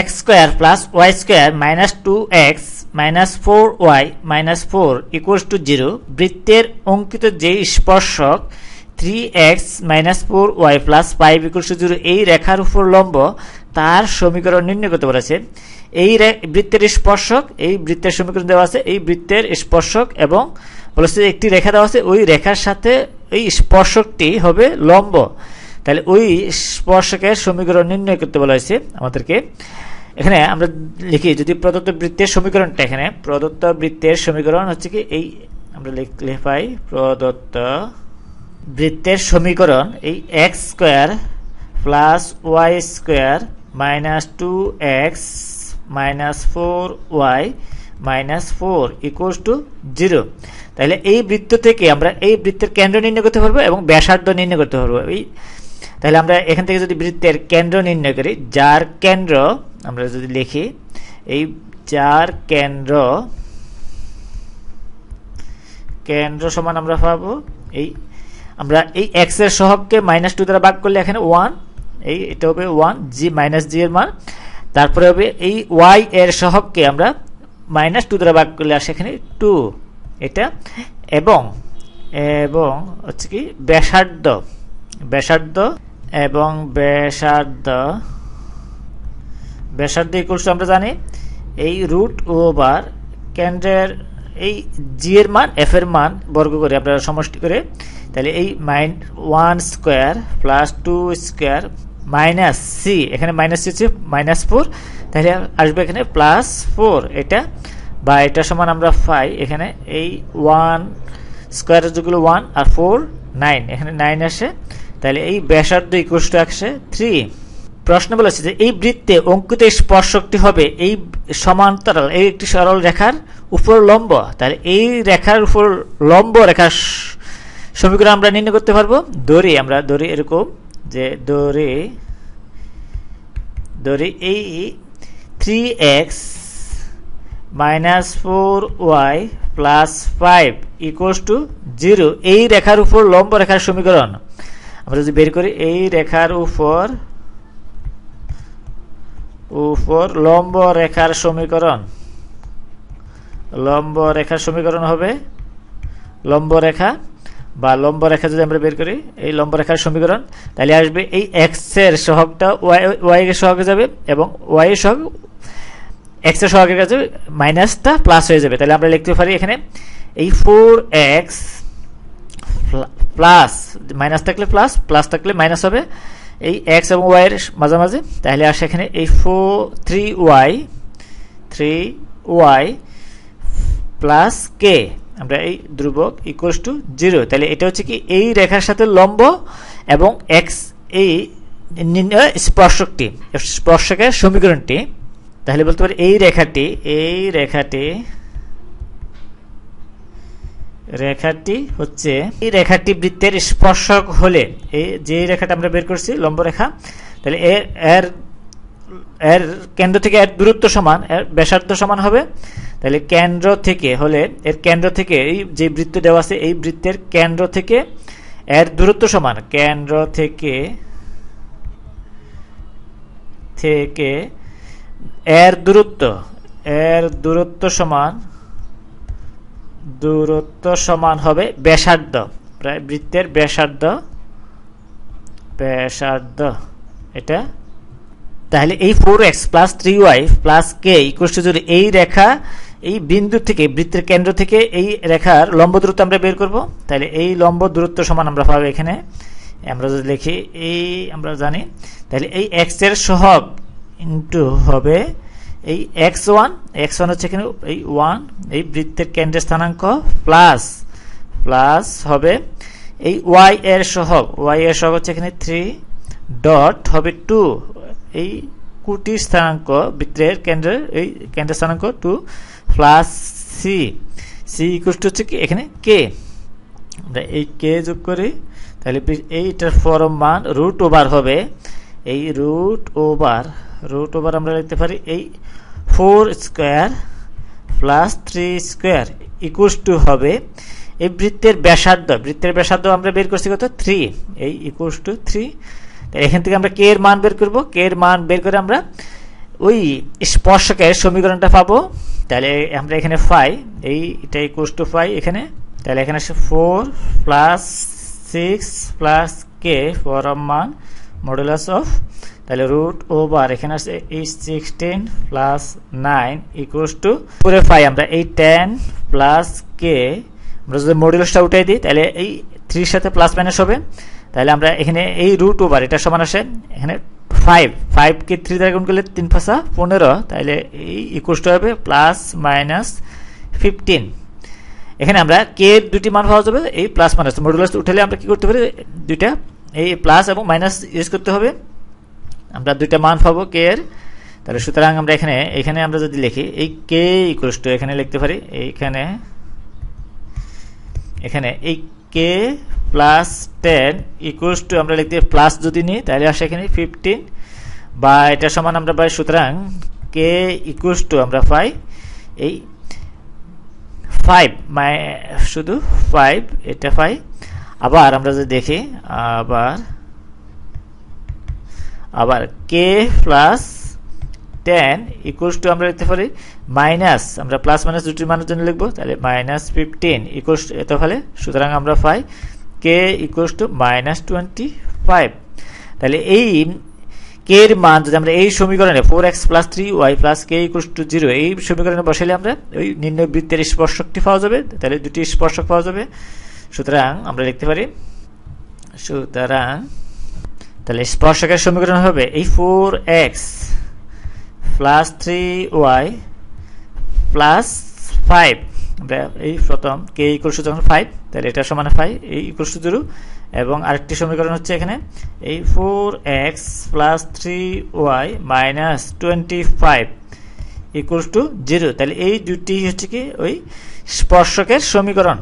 x square plus y square minus two x minus four y minus four equals to zero বৃত্তের অঙ্কিত যে স্পর্শক three x minus four y plus five equals to zero এই রেখার উপর লম্ব তার সমীকরণ নির্ণয় করতে বলেছে এই বৃত্তের স্পর্শক এই বৃত্তের সমীকরণ দেওয়া আছে এই বৃত্তের স্পর্শক এবং বলেছে একটি রেখা দেওয়া আছে ওই রেখার সাথে এই স্পর্শকটি হবে লম্ব তাহলে ওই স্পর্শকে সমীকরণ নির্ণয় করতে বলা হয়েছে আমাদেরকে এখানে আমরা লিখি যদি প্রদত্ত বৃত্তের সমীকরণটা এখানে প্রদত্ত বৃত্তের সমীকরণ হচ্ছে কি এই আমরা লিখলে পাই প্রদত্ত বৃত্তের সমীকরণ এই x square plus y square minus two x minus four y minus four equals to zero তাহলে এই বৃত্ত থেকে আমরা এই বৃত্তের কেন্দ্র নির্ণয় করতে পারবো এবং ব্যাসার্ধ নির্ণয় করতে পারবো এই তাহলে আমরা এখান থেকে যদি বৃত্তের কেন্দ্র নির্ণয় করি যার কেন্দ্র আমরা যদি লিখি এই যার কেন্দ্র কেন্দ্র সমান আমরা পাবো এই আমরা এই এক্স এর সহগকে মাইনাস টু দ্বারা ভাগ করলে এখানে ওয়ান এই এটা হবে ওয়ান জি মাইনাস জি এর মান তারপরে হবে এই ওয়াই এর সহগকে আমরা মাইনাস টু দ্বারা ভাগ করলে আসে এখানে টু এটা এবং এবং হচ্ছে কি ব্যাসার্ধ ব্যাসার্ধ এবং বেসার্ধ ব্যাসার্ধ ইকুলস আমরা জানি এই রুট ওভার কেন্দ্রের এই জি এর মান এফ এর মান বর্গ করে আপনারা সমষ্টি করে তাহলে এই মাইন one square plus two square minus c এখানে মাইনাস সি হচ্ছে মাইনাস ফোর তাহলে আসবে এখানে প্লাস ফোর এটা বা এটা সমান আমরা পাই এখানে এই ওয়ান স্কোয়ার যেগুলো ওয়ান আর ফোর নাইন এখানে নাইন আসে তাহলে এই ব্যাসার্ধ ইকুয়াল আসে থ্রি প্রশ্ন বলেছে যে এই বৃত্তে অঙ্কিত স্পর্শকটি হবে এই সমান্তরাল এই একটি সরল রেখার উপর লম্ব তাহলে এই রেখার উপর লম্ব রেখার সমীকরণ আমরা নির্ণয় করতে পারবো দড়ি আমরা দড়ি এরকম যে দড়ি দড়ি এই three x minus four y plus five equal to zero এই রেখার উপর লম্ব রেখার সমীকরণ আমরা যদি বের করি এই রেখার উপর উপর লম্ব রেখার সমীকরণ লম্ব রেখার সমীকরণ হবে লম্ব রেখা বা লম্ব রেখা যদি আমরা বের করি এই লম্ব রেখার সমীকরণ তাহলে আসবে এই এক্সের সহগটা ওয়াই ওয়াইয়ের সহগে যাবে এবং ওয়াই সহগ এক্সের সহগের কাছে মাইনাসটা প্লাস হয়ে যাবে তাহলে আমরা লিখতে পারি এখানে এই ফোর এক্স প্লাস মাইনাস থাকলে প্লাস প্লাস থাকলে মাইনাস হবে এই এক্স এবং ওয়াইয়ের মাঝামাঝি তাহলে আসে এখানে এই four three y three y plus k আমরা এই ধ্রুবক ইকুয়ালস টু জিরো তাহলে এটা হচ্ছে কি এই রেখার সাথে লম্ব এবং এক্স এই স্পর্শকটি স্পর্শকের সমীকরণটি তাহলে বলতে পারি এই রেখাটি এই রেখাটি রেখাটি হচ্ছে এই রেখাটি বৃত্তের স্পর্শক হলে এই যে রেখাটা আমরা বের করছি লম্ব রেখা তাহলে এর এর কেন্দ্র থেকে এর দূরত্ব সমান এর ব্যাসার্ধ সমান হবে তাহলে কেন্দ্র থেকে হলে এর কেন্দ্র থেকে এই যে বৃত্ত দেওয়া আছে এই বৃত্তের কেন্দ্র থেকে এর দূরত্ব সমান কেন্দ্র থেকে থেকে এর দূরত্ব এর দূরত্ব সমান দূরত্ব সমান হবে ব্যাসার্ধ প্রায় বৃত্তের ব্যাসার্ধ ব্যাসার্ধ এটা তাহলে এই four x plus three y plus k equal যদি এই রেখা এই বিন্দু থেকে বৃত্তের কেন্দ্র থেকে এই রেখার লম্ব দূরত্ব আমরা বের করব তাহলে এই লম্ব দূরত্ব সমান আমরা পাবো এখানে আমরা যদি লিখি এই আমরা জানি তাহলে এই এক্সের সহগ ইন্টু হবে এই এক্স ওয়ান এক্স ওয়ান হচ্ছে এখানে এই ওয়ান এই বৃত্তের কেন্দ্রের স্থানাঙ্ক প্লাস প্লাস হবে এই ওয়াই এর সহগ ওয়াই এর সহগ হচ্ছে এখানে থ্রি ডট হবে টু এই কুটির স্থানাঙ্ক বৃত্তের কেন্দ্রের এই কেন্দ্রের স্থানাঙ্ক two plus c c equal to হচ্ছে কি এখানে কে এই কে যোগ করি তাহলে এইটার ফরম মান রুট ওভার হবে এই রুট ওভার রুট ওভার আমরা লিখতে পারি এই four square plus three square equals to হবে এই বৃত্তের ব্যাসার্ধ বৃত্তের ব্যাসার্ধ আমরা বের করছি কত থ্রি এই ইকুয়ালস টু থ্রি এখান থেকে আমরা কে এর মান বের করব কে এর মান বের করে আমরা ওই স্পর্শকের সমীকরণটা পাবো তাহলে আমরা এখানে ফাই এই এটা ইকুয়ালস টু ফাই এখানে তাহলে এখানে আসে four plus six plus k ফর মান মডুলাস অফ তাহলে রুট ওভার এখানে আসছে এইচ sixteen plus nine equals to পুরে পাই আমরা এই টেন প্লাস কে আমরা যদি মডিউলসটা উঠাই দিই তাহলে এই থ্রির সাথে প্লাস মাইনাস হবে তাহলে আমরা এখানে এই রুট ওভার এটা সমান আসে এখানে ফাইভ ফাইভকে থ্রি দ্বারা গুণ করলে তিন ফাঁসা পনেরো তাহলে এই ইকুয়াস টু হবে প্লাস মাইনাস ফিফটিন এখানে আমরা কে দুটি মান পাওয়া যাবে এই প্লাস মাইনাস মডিউলস উঠালে আমরা কি করতে পারি দুইটা এই প্লাস এবং মাইনাস ইউজ করতে হবে আমরা দুইটা মান পাবো কে এর তাহলে সুতরাং আমরা এখানে এখানে আমরা যদি লিখি এই কে ইকুয়ালস টু এখানে লিখতে পারি এইখানে এখানে এই k plus ten equals to আমরা লিখতে প্লাস যদি নিই তাহলে আসে এখানে ফিফটিন বা এটা সমান আমরা পাই সুতরাং কে ইকুয়ালস টু আমরা পাই এই ফাইভ মানে শুধু ফাইভ এটা ফাইভ আবার আমরা যদি দেখি আবার আবার k plus ten equals to আমরা লিখতে পারি মাইনাস আমরা প্লাস মাইনাস দুটির মানের জন্য লিখবো তাহলে মাইনাস ফিফটিন ইকুয়ালস টু এত ফলে সুতরাং আমরা পাই k equals to minus twenty five তাহলে এই কে এর মান যদি আমরা এই সমীকরণে four x plus three y plus k equals to zero এই সমীকরণে বসাইলে আমরা ওই নিম্ন বৃত্তের স্পর্শকটি পাওয়া যাবে তাহলে দুটি স্পর্শক পাওয়া যাবে সুতরাং আমরা লিখতে পারি সুতরাং তাহলে স্পর্শকের সমীকরণ হবে এই four x plus three y plus five এই প্রথম কে ইকুয়াল সূত্র যখন ফাইভ তাহলে এটা সমান ফাইভ এই ইকুয়াল জিরো এবং আরেকটি সমীকরণ হচ্ছে এখানে এই four x plus three y minus twenty five equal to zero তাহলে এই দুটি হচ্ছে কি ওই স্পর্শকের সমীকরণ